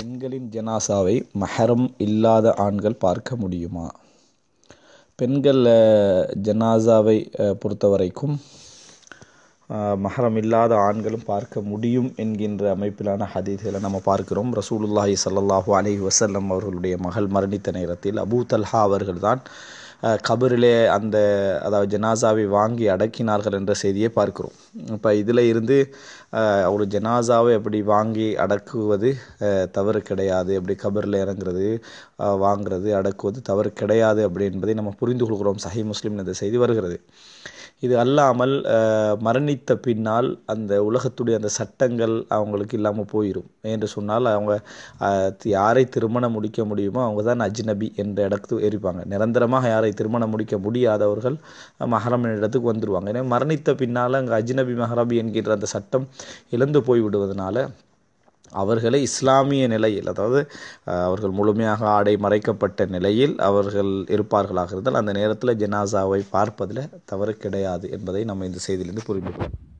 பெண்களின் ஜனாசாவை மஹரம் இல்லாத ஆண்கள் பார்க்க முடியுமா பெண்கள் ஜனாசாவை பொறுத்த வரைக்கும் மஹரம் இல்லாத ஆண்களும் பார்க்க முடியும் என்கின்ற அமைப்பிலான ஹதீதுகளை நம்ம பார்க்கிறோம் ரசூலுல்லாஹி சல்லாஹூ அலி வசல்லம் அவர்களுடைய மகள் மரணித்த நேரத்தில் அபூ தல்ஹா அவர்கள்தான் கபரிலே அந்த அதாவது ஜனாசாவை வாங்கி அடக்கினார்கள் என்ற செய்தியை பார்க்கிறோம் இப்போ இதில் இருந்து ஒரு ஜனாசாவை அப்படி வாங்கி அடக்குவது தவறு கிடையாது அப்படி கபரில் இறங்குறது வாங்கிறது அடக்குவது தவறு கிடையாது அப்படி என்பதை நம்ம புரிந்து கொள்கிறோம் சஹி முஸ்லீம் இந்த செய்தி வருகிறது இது அல்லாமல் மரணித்த பின்னால் அந்த உலகத்துடைய அந்த சட்டங்கள் அவங்களுக்கு இல்லாமல் போயிடும் என்று சொன்னால் அவங்க யாரை திருமணம் முடிக்க முடியுமோ அவங்க தான் அஜ்நபி என்ற இடத்துக்கு எரிப்பாங்க நிரந்தரமாக யாரை திருமணம் முடிக்க முடியாதவர்கள் என்ற இடத்துக்கு வந்துடுவாங்க ஏன்னா மரணித்த பின்னால் அங்கே அஜ்நபி மஹரபி என்கின்ற அந்த சட்டம் இழந்து போய் விடுவதனால அவர்களை இஸ்லாமிய நிலையில் அதாவது அவர்கள் முழுமையாக ஆடை மறைக்கப்பட்ட நிலையில் அவர்கள் இருப்பார்களாக இருந்தால் அந்த நேரத்தில் ஜனாசாவை பார்ப்பதில் தவறு கிடையாது என்பதை நம்ம இந்த செய்தியிலிருந்து புரிந்து கொள்ளலாம்